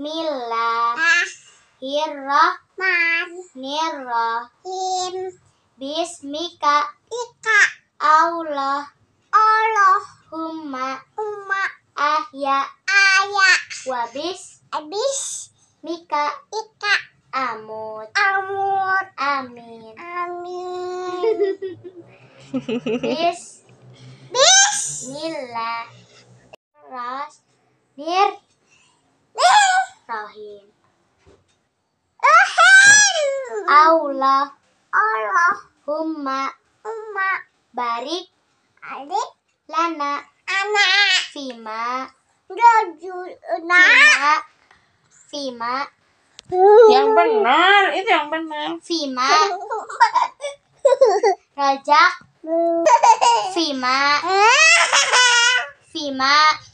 Bismillahirrahmanirrahim. Bismika. Ika. Allah. Allahumma. Umma. Ahya. Ahya. Wabis. Abis. Mika. Ika. Amut. Amut. Amin. Amin. Bis. Bismillah. Ros. Nir. Allah Humma. Umma Barik barik, Lana Anak Fima Rojuna Fima Fima yang benar itu yang benar Fima Rajak, Fima Fima